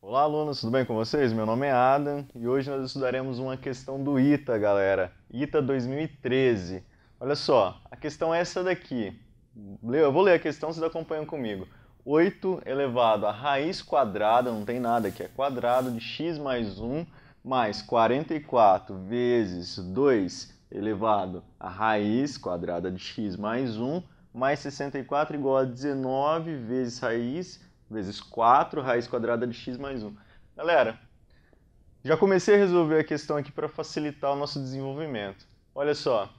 Olá, alunos, tudo bem com vocês? Meu nome é Adam e hoje nós estudaremos uma questão do ITA, galera. ITA 2013. Olha só, a questão é essa daqui. Eu vou ler a questão, vocês acompanham comigo. 8 elevado à raiz quadrada, não tem nada aqui, é quadrado de x mais 1 mais 44 vezes 2 elevado à raiz quadrada de x mais 1, mais 64 igual a 19 vezes raiz, vezes 4, raiz quadrada de x mais 1. Galera, já comecei a resolver a questão aqui para facilitar o nosso desenvolvimento. Olha só.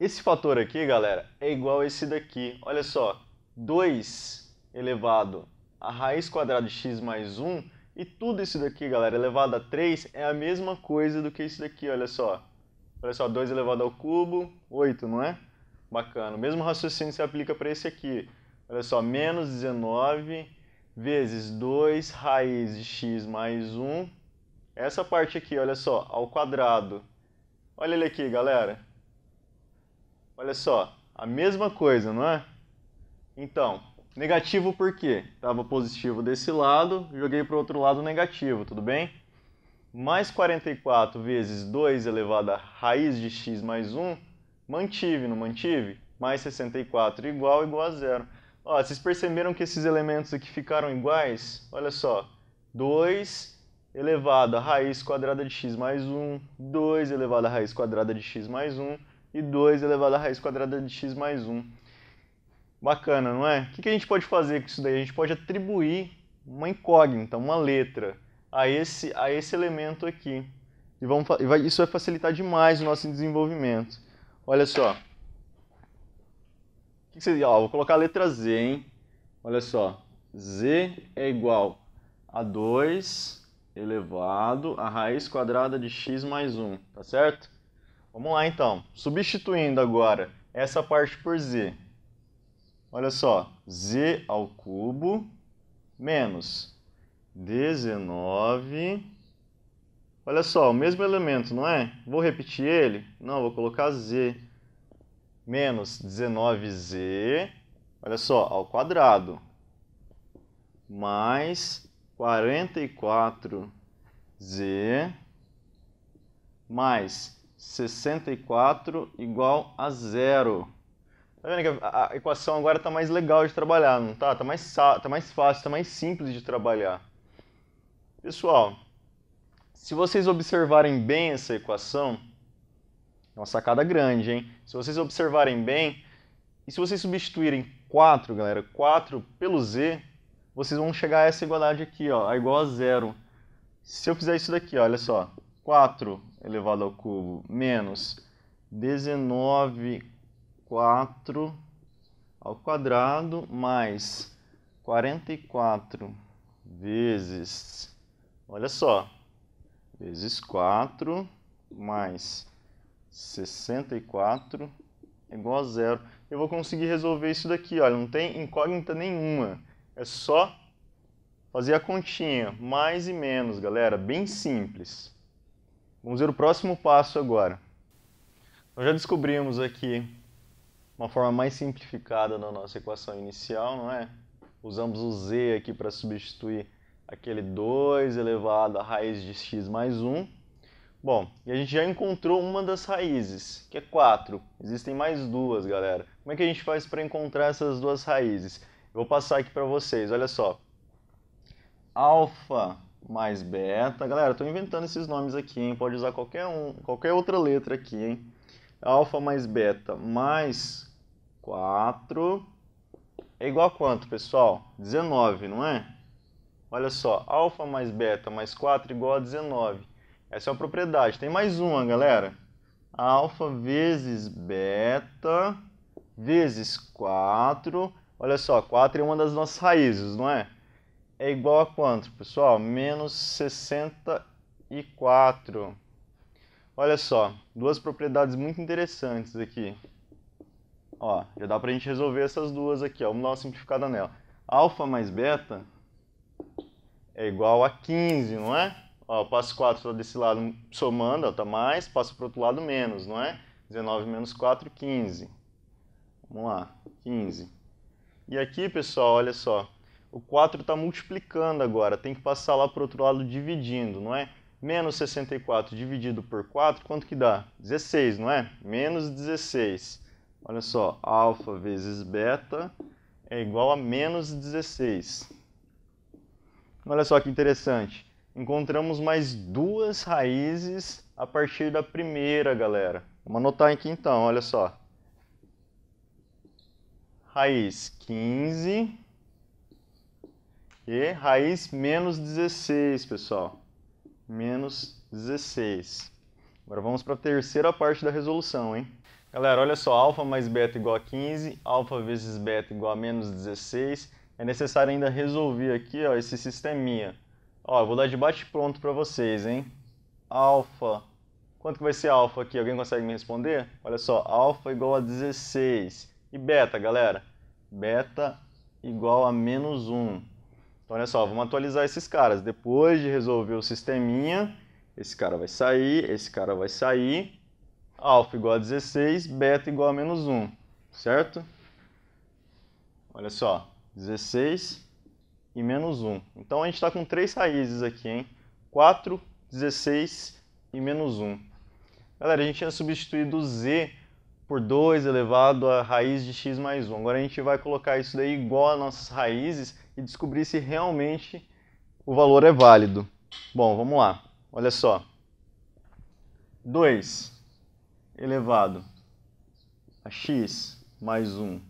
Esse fator aqui, galera, é igual a esse daqui. Olha só, 2 elevado à raiz quadrada de x mais 1 e tudo isso daqui, galera, elevado a 3 é a mesma coisa do que isso daqui, olha só. Olha só, 2 elevado ao cubo, 8, não é? Bacana. O mesmo raciocínio se aplica para esse aqui. Olha só, menos 19 vezes 2 raiz de x mais 1. Essa parte aqui, olha só, ao quadrado. Olha ele aqui, galera. Olha só, a mesma coisa, não é? Então, Negativo por quê? Estava positivo desse lado, joguei para o outro lado negativo, tudo bem? Mais 44 vezes 2 elevado a raiz de x mais 1, mantive, não mantive? Mais 64 igual, igual a zero. Ó, vocês perceberam que esses elementos aqui ficaram iguais? Olha só, 2 elevado a raiz quadrada de x mais 1, 2 elevado a raiz quadrada de x mais 1 e 2 elevado a raiz quadrada de x mais 1. Bacana, não é? O que a gente pode fazer com isso daí? A gente pode atribuir uma incógnita, uma letra, a esse, a esse elemento aqui. E vamos, isso vai facilitar demais o nosso desenvolvimento. Olha só. o que você, ó, vou colocar a letra Z, hein? Olha só. Z é igual a 2 elevado a raiz quadrada de x mais 1, tá certo? Vamos lá então. Substituindo agora essa parte por z. Olha só, z ao cubo menos 19. Olha só, o mesmo elemento, não é? Vou repetir ele? Não, vou colocar z menos 19z, olha só, ao quadrado, mais 44z mais 64 igual a zero. Tá vendo que a equação agora está mais legal de trabalhar, não tá? Está mais, tá mais fácil, está mais simples de trabalhar. Pessoal, se vocês observarem bem essa equação, é uma sacada grande, hein? Se vocês observarem bem, e se vocês substituírem 4, galera, 4 pelo z, vocês vão chegar a essa igualdade aqui, ó, a igual a zero. Se eu fizer isso daqui, olha só, 4 elevado ao cubo menos 19 4 ao quadrado mais 44 vezes, olha só, vezes 4 mais 64 é igual a zero. Eu vou conseguir resolver isso daqui, olha, não tem incógnita nenhuma. É só fazer a continha, mais e menos, galera, bem simples. Vamos ver o próximo passo agora. Nós já descobrimos aqui uma forma mais simplificada na nossa equação inicial, não é? Usamos o z aqui para substituir aquele 2 elevado à raiz de x mais 1. Bom, e a gente já encontrou uma das raízes, que é 4. Existem mais duas, galera. Como é que a gente faz para encontrar essas duas raízes? Eu vou passar aqui para vocês, olha só. Alfa mais beta. Galera, estou inventando esses nomes aqui, hein? Pode usar qualquer, um, qualquer outra letra aqui, hein? Alfa mais beta mais 4 é igual a quanto, pessoal? 19, não é? Olha só, alfa mais beta mais 4 igual a 19. Essa é uma propriedade. Tem mais uma, galera. Alfa vezes beta vezes 4. Olha só, 4 é uma das nossas raízes, não é? É igual a quanto, pessoal? Menos 64. Olha só, duas propriedades muito interessantes aqui. Ó, já dá pra gente resolver essas duas aqui, ó. Vamos dar uma simplificada nela. Alfa mais beta é igual a 15, não é? Ó, passo 4 está desse lado somando, ó, tá mais, passa para o outro lado menos, não é? 19 menos 4, 15. Vamos lá, 15. E aqui, pessoal, olha só, o 4 está multiplicando agora, tem que passar lá para o outro lado dividindo, não é? Menos 64 dividido por 4, quanto que dá? 16, não é? Menos 16. Olha só, alfa vezes beta é igual a menos 16. Olha só que interessante. Encontramos mais duas raízes a partir da primeira, galera. Vamos anotar aqui então, olha só. Raiz 15 e raiz menos 16, pessoal. Menos 16. Agora vamos para a terceira parte da resolução, hein? Galera, olha só, alfa mais beta igual a 15, alfa vezes beta igual a menos 16. É necessário ainda resolver aqui ó, esse sisteminha. Ó, eu vou dar de bate pronto para vocês, hein? Alfa, quanto que vai ser alfa aqui? Alguém consegue me responder? Olha só, alfa igual a 16. E beta, galera? Beta igual a menos 1. Então, olha só, vamos atualizar esses caras. Depois de resolver o sisteminha, esse cara vai sair, esse cara vai sair alfa igual a 16, beta igual a menos 1, certo? Olha só, 16 e menos 1. Então a gente está com três raízes aqui, hein? 4, 16 e menos 1. Galera, a gente tinha substituído z por 2 elevado à raiz de x mais 1. Agora a gente vai colocar isso daí igual a nossas raízes e descobrir se realmente o valor é válido. Bom, vamos lá. Olha só. 2 elevado a x mais 1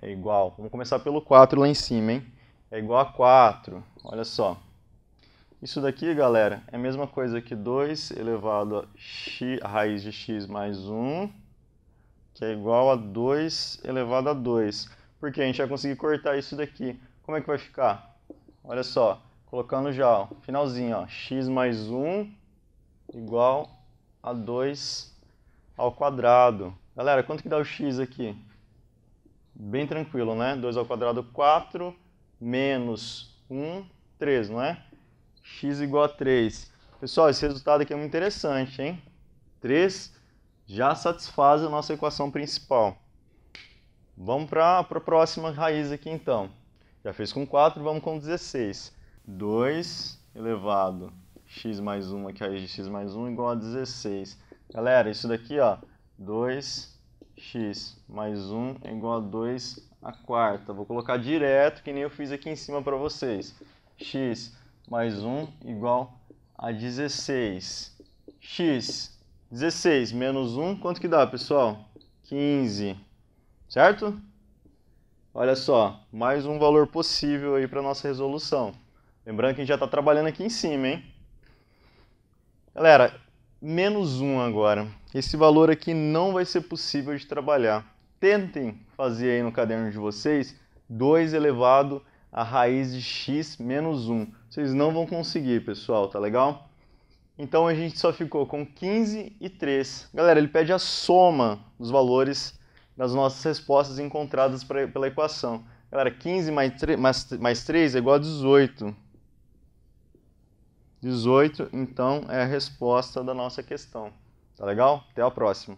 é igual, vamos começar pelo 4 lá em cima, hein? É igual a 4, olha só. Isso daqui, galera, é a mesma coisa que 2 elevado a, x, a raiz de x mais 1, que é igual a 2 elevado a 2. Porque a gente vai conseguir cortar isso daqui. Como é que vai ficar? Olha só, colocando já, ó, finalzinho, ó, x mais 1 igual a 2 ao quadrado. Galera, quanto que dá o x aqui? Bem tranquilo, né? 2 ao quadrado, 4, menos 1, 3, não é? x igual a 3. Pessoal, esse resultado aqui é muito interessante, hein? 3 já satisfaz a nossa equação principal. Vamos para a próxima raiz aqui, então. Já fez com 4, vamos com 16. 2 elevado x mais 1, aqui a raiz de x mais 1, igual a 16. Galera, isso daqui, ó, 2x mais 1 é igual a 2 a quarta. Vou colocar direto, que nem eu fiz aqui em cima para vocês. x mais 1 igual a 16. x, 16 menos 1, quanto que dá, pessoal? 15, certo? Olha só, mais um valor possível aí para nossa resolução. Lembrando que a gente já está trabalhando aqui em cima, hein? Galera, menos 1 agora. Esse valor aqui não vai ser possível de trabalhar. Tentem fazer aí no caderno de vocês 2 elevado a raiz de x menos 1. Vocês não vão conseguir, pessoal, tá legal? Então a gente só ficou com 15 e 3. Galera, ele pede a soma dos valores das nossas respostas encontradas pra, pela equação. Galera, 15 mais 3, mais, mais 3 é igual a 18. 18, então é a resposta da nossa questão. Tá legal? Até a próxima.